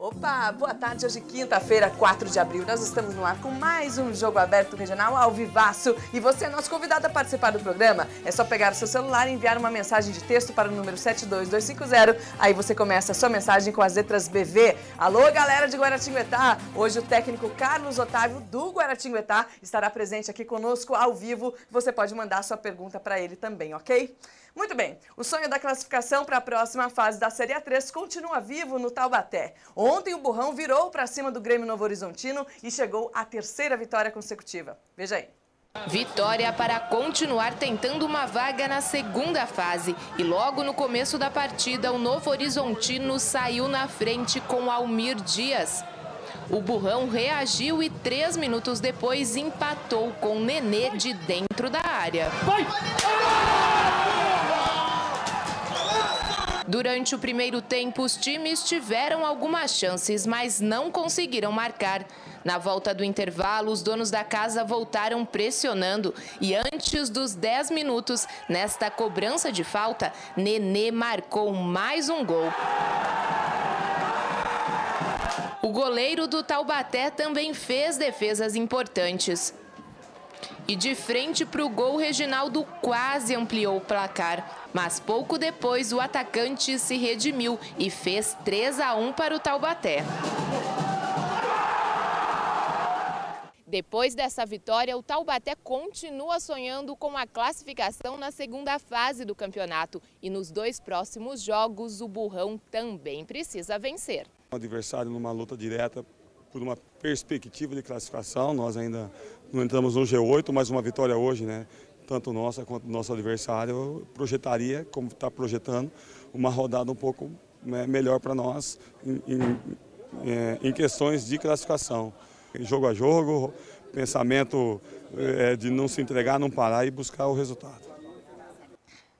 Opa, boa tarde. Hoje, quinta-feira, 4 de abril. Nós estamos no ar com mais um Jogo Aberto Regional ao Vivaço. E você é nosso convidado a participar do programa. É só pegar o seu celular e enviar uma mensagem de texto para o número 72250. Aí você começa a sua mensagem com as letras BV. Alô, galera de Guaratinguetá! Hoje o técnico Carlos Otávio do Guaratinguetá estará presente aqui conosco ao vivo. Você pode mandar sua pergunta para ele também, ok? Muito bem, o sonho da classificação para a próxima fase da Série A3 continua vivo no Taubaté. Ontem o Burrão virou para cima do Grêmio Novo Horizontino e chegou à terceira vitória consecutiva. Veja aí. Vitória para continuar tentando uma vaga na segunda fase. E logo no começo da partida, o Novo Horizontino saiu na frente com Almir Dias. O burrão reagiu e três minutos depois empatou com Nenê de dentro da área. Vai! Durante o primeiro tempo, os times tiveram algumas chances, mas não conseguiram marcar. Na volta do intervalo, os donos da casa voltaram pressionando e antes dos 10 minutos, nesta cobrança de falta, Nenê marcou mais um gol. O goleiro do Taubaté também fez defesas importantes. E de frente para o gol, Reginaldo quase ampliou o placar. Mas pouco depois, o atacante se redimiu e fez 3 a 1 para o Taubaté. Depois dessa vitória, o Taubaté continua sonhando com a classificação na segunda fase do campeonato. E nos dois próximos jogos, o Burrão também precisa vencer. O adversário numa luta direta por uma perspectiva de classificação. Nós ainda não entramos no G8, mas uma vitória hoje né, tanto nossa quanto nosso adversário, eu projetaria, como está projetando, uma rodada um pouco né, melhor para nós em, em, é, em, questões de classificação. Jogo a jogo, pensamento é, de não se entregar, não parar e buscar o resultado.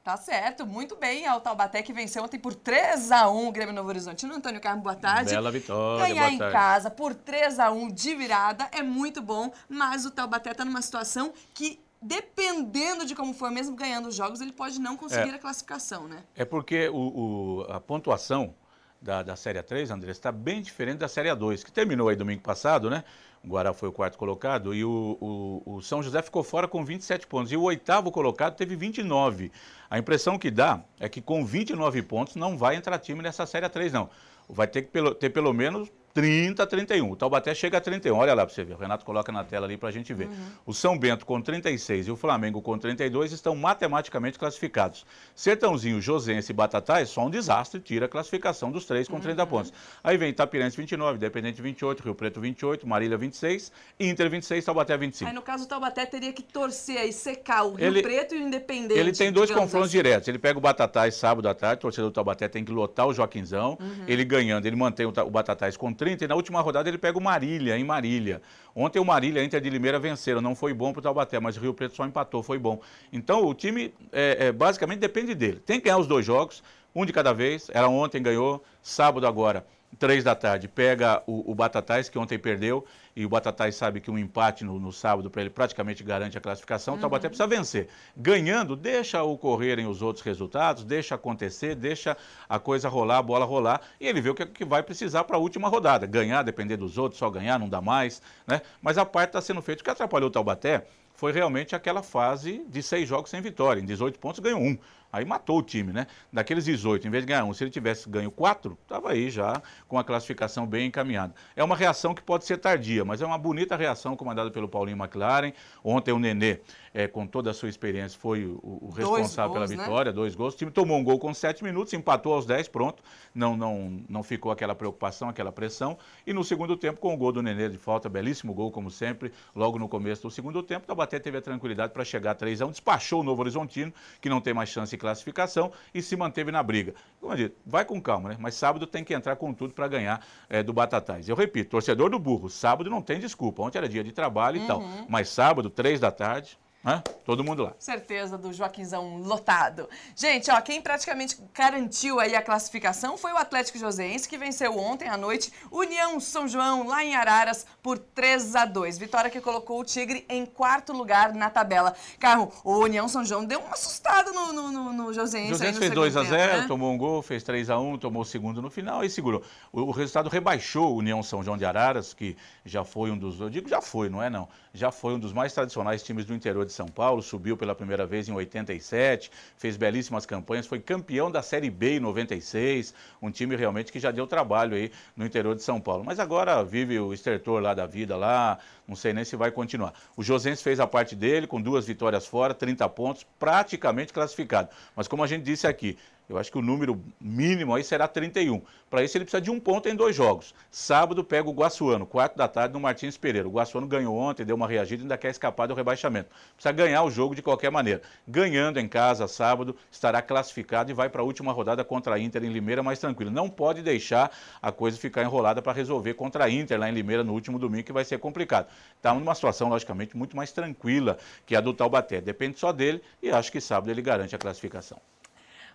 Tá certo, muito bem. o Taubaté que venceu ontem por 3 a 1 o Grêmio Novo Horizonte. Antônio Carmo, boa tarde. Bela vitória. Ganhar em tarde. casa por 3 a 1 de virada é muito bom, mas o Taubaté está numa situação que dependendo de como for, mesmo ganhando os jogos, ele pode não conseguir é, a classificação, né? É porque o, o, a pontuação da, da Série 3, André, está bem diferente da Série 2, que terminou aí domingo passado, né? O Guará foi o quarto colocado e o, o, o, São José ficou fora com 27 pontos. E o oitavo colocado teve 29. A impressão que dá é que com 29 pontos não vai entrar time nessa Série 3, não. Vai ter que pelo, ter pelo menos 30, 31. O Taubaté chega a 31. Olha lá para você ver. O Renato coloca na tela ali para a gente ver. Uhum. O São Bento com 36 e o Flamengo com 32 estão matematicamente classificados. Sertãozinho, Josense e Batatá é só um desastre. Tira a classificação dos três com uhum. 30 pontos. Aí vem Itapirense 29, Independente 28, Rio Preto 28, Marília 26, Inter 26, Taubaté 25. Aí no caso o Taubaté teria que torcer aí, secar o Rio ele, Preto e o Independente. Ele tem dois confrontos assim. diretos. Ele pega o Batatais sábado à tarde, o torcedor do Taubaté tem que lotar o Joaquinzão. Uhum. Ele ganhando, ele mantém o, o Batatais com 30 30 e na última rodada ele pega o Marília, em Marília. Ontem o Marília, Inter de Limeira venceram, não foi bom para o Taubaté, mas o Rio Preto só empatou, foi bom. Então o time é, é, basicamente depende dele. Tem que ganhar os dois jogos, um de cada vez. Era ontem ganhou, sábado agora três da tarde, pega o, o, Batatais, que ontem perdeu, e o Batatais sabe que um empate no, no sábado para ele praticamente garante a classificação, então uhum. o Taubaté precisa vencer. Ganhando, deixa ocorrerem os outros resultados, deixa acontecer, deixa a coisa rolar, a bola rolar, e ele vê o que, que vai precisar para a última rodada. Ganhar, depender dos outros, só ganhar, não dá mais, né? Mas a parte está sendo feita. O que atrapalhou o Taubaté foi realmente aquela fase de seis jogos sem vitória. Em 18 pontos ganhou um. Aí matou o time, né? Daqueles 18, em vez de ganhar um, se ele tivesse ganho quatro, estava aí já com a classificação bem encaminhada. É uma reação que pode ser tardia, mas é uma bonita reação comandada pelo Paulinho McLaren. Ontem o Nenê, é, com toda a sua experiência, foi o, o responsável gols, pela né? vitória, né? dois gols. O time tomou um gol com sete minutos, empatou aos dez, pronto. Não, não, não ficou aquela preocupação, aquela pressão. E no segundo tempo, com o gol do Nenê de falta, belíssimo gol, como sempre, logo no começo do segundo tempo, o Tabaté teve a tranquilidade para chegar a 3 a 1, despachou o Novo Horizontino, que não tem mais chance classificação e se manteve na briga. Como eu disse, vai com calma, né? Mas sábado tem que entrar com tudo para ganhar é, do Batatais. Eu repito, torcedor do burro, sábado não tem desculpa. Ontem era dia de trabalho e tal. Uhum. Mas sábado, três da tarde, né? Todo mundo lá. Certeza do Joaquinzão lotado. Gente, ó, quem praticamente garantiu aí a classificação foi o Atlético Joseense, que venceu ontem à noite União São João, lá em Araras, por 3 a 2 Vitória que colocou o Tigre em quarto lugar na tabela. Carro, o União São João deu um assustado no, no, no, no Joseense. Joseense fez 2 a 0 né? tomou um gol, fez 3 a 1 tomou o segundo no final e segurou. O, o resultado rebaixou o União São João de Araras, que já foi um dos, eu digo já foi, não é não, já foi um dos mais tradicionais times do interior de São Paulo, subiu pela primeira vez em 87, fez belíssimas campanhas, foi campeão da Série B em 96, um time realmente que já deu trabalho aí no interior de São Paulo. Mas agora vive o estertor lá da vida, lá, não sei nem se vai continuar. O Josense fez a parte dele, com duas vitórias fora, 30 pontos, praticamente classificado. Mas como a gente disse aqui, eu acho que o número mínimo aí será 31. Para isso ele precisa de um ponto em dois jogos. Sábado pega o Guaçuano, Quarto da tarde no Martins Pereira. O Guaçuano ganhou ontem, deu uma reagida e ainda quer escapar do rebaixamento. Precisa ganhar o jogo de qualquer maneira. Ganhando em casa sábado, estará classificado e vai para a última rodada contra a Inter em Limeira mais tranquilo. Não pode deixar a coisa ficar enrolada para resolver contra a Inter lá em Limeira no último domingo, que vai ser complicado. Está numa situação, logicamente, muito mais tranquila que a do Taubaté. Depende só dele e acho que sábado ele garante a classificação.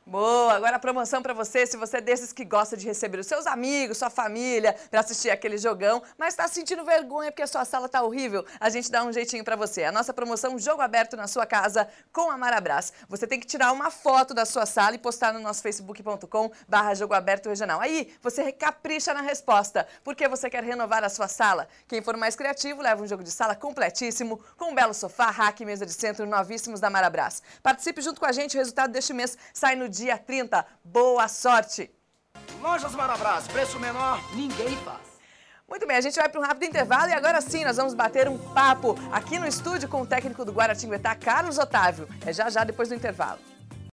Boa, agora a promoção para você, se você é desses que gosta de receber os seus amigos, sua família, para assistir aquele jogão, mas está sentindo vergonha porque a sua sala está horrível, a gente dá um jeitinho para você. A nossa promoção Jogo Aberto na Sua Casa com a Marabras. Você tem que tirar uma foto da sua sala e postar no nosso facebook.com barra Jogo Aberto Regional. Aí você capricha na resposta, porque você quer renovar a sua sala. Quem for mais criativo leva um jogo de sala completíssimo, com um belo sofá, rack, mesa de centro, novíssimos da Marabras. Participe junto com a gente, o resultado deste mês sai no dia 30. Boa sorte! Lojas Marabras, preço menor, ninguém faz. Muito bem, a gente vai para um rápido intervalo e agora sim nós vamos bater um papo aqui no estúdio com o técnico do Guaratinguetá, Carlos Otávio. É já já depois do intervalo.